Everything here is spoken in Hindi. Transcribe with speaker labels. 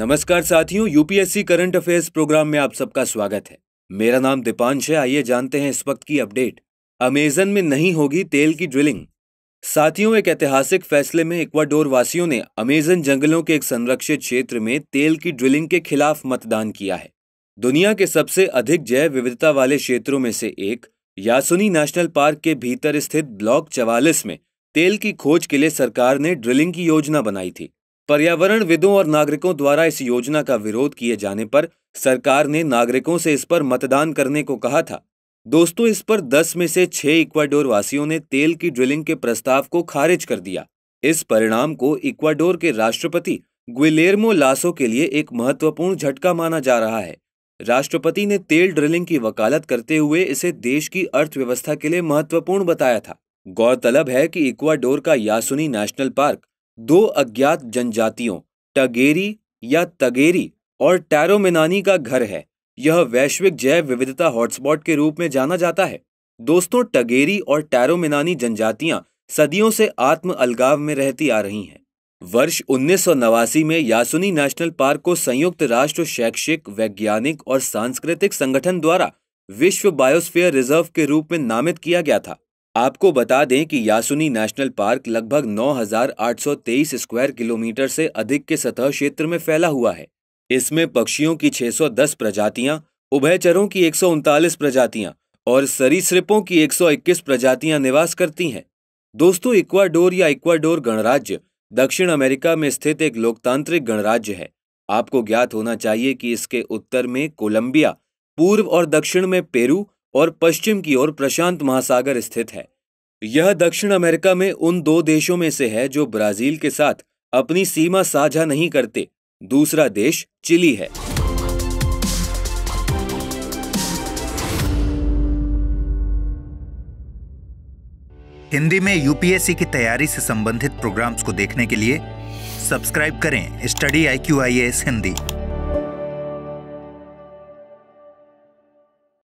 Speaker 1: नमस्कार साथियों यूपीएससी करंट अफेयर्स प्रोग्राम में आप सबका स्वागत है मेरा नाम दीपांश है आइए जानते हैं इस वक्त की अपडेट अमेजन में नहीं होगी तेल की ड्रिलिंग साथियों एक ऐतिहासिक फैसले में इक्वाडोर वासियों ने अमेजन जंगलों के एक संरक्षित क्षेत्र में तेल की ड्रिलिंग के खिलाफ मतदान किया है दुनिया के सबसे अधिक जैव विविधता वाले क्षेत्रों में से एक यासुनी नेशनल पार्क के भीतर स्थित ब्लॉक चवालिस में तेल की खोज के लिए सरकार ने ड्रिलिंग की योजना बनाई थी पर्यावरण विदों और नागरिकों द्वारा इस योजना का विरोध किए जाने पर सरकार ने नागरिकों से इस पर मतदान करने को कहा था दोस्तों इस पर 10 में से 6 इक्वाडोर वासियों ने तेल की ड्रिलिंग के प्रस्ताव को खारिज कर दिया इस परिणाम को इक्वाडोर के राष्ट्रपति ग्विलेर्मो लासो के लिए एक महत्वपूर्ण झटका माना जा रहा है राष्ट्रपति ने तेल ड्रिलिंग की वकालत करते हुए इसे देश की अर्थव्यवस्था के लिए महत्वपूर्ण बताया था गौरतलब है कि इक्वाडोर का यासुनी नेशनल पार्क दो अज्ञात जनजातियों टगेरी या तगेरी और टैरोमिनानी का घर है यह वैश्विक जैव विविधता हॉटस्पॉट के रूप में जाना जाता है दोस्तों टगेरी और टैरोमिनानी जनजातियां सदियों से आत्म अलगाव में रहती आ रही हैं वर्ष उन्नीस में यासुनी नेशनल पार्क को संयुक्त राष्ट्र शैक्षिक वैज्ञानिक और सांस्कृतिक संगठन द्वारा विश्व बायोस्फीयर रिजर्व के रूप में नामित किया गया था आपको बता दें कि यासुनी नेशनल पार्क लगभग 9,823 स्क्वायर किलोमीटर से अधिक के सतह क्षेत्र में फैला हुआ है इसमें पक्षियों की 610 प्रजातियां, उभयचरों की एक प्रजातियां और सरीसृपों की 121 प्रजातियां निवास करती हैं दोस्तों इक्वाडोर या इक्वाडोर गणराज्य दक्षिण अमेरिका में स्थित एक लोकतांत्रिक गणराज्य है आपको ज्ञात होना चाहिए कि इसके उत्तर में कोलंबिया पूर्व और दक्षिण में पेरू और पश्चिम की ओर प्रशांत महासागर स्थित है यह दक्षिण अमेरिका में उन दो देशों में से है जो ब्राजील के साथ अपनी सीमा साझा नहीं करते दूसरा देश चिली है हिंदी में यूपीएससी की तैयारी से संबंधित प्रोग्राम्स को देखने के लिए सब्सक्राइब करें Study I Q I S Hindi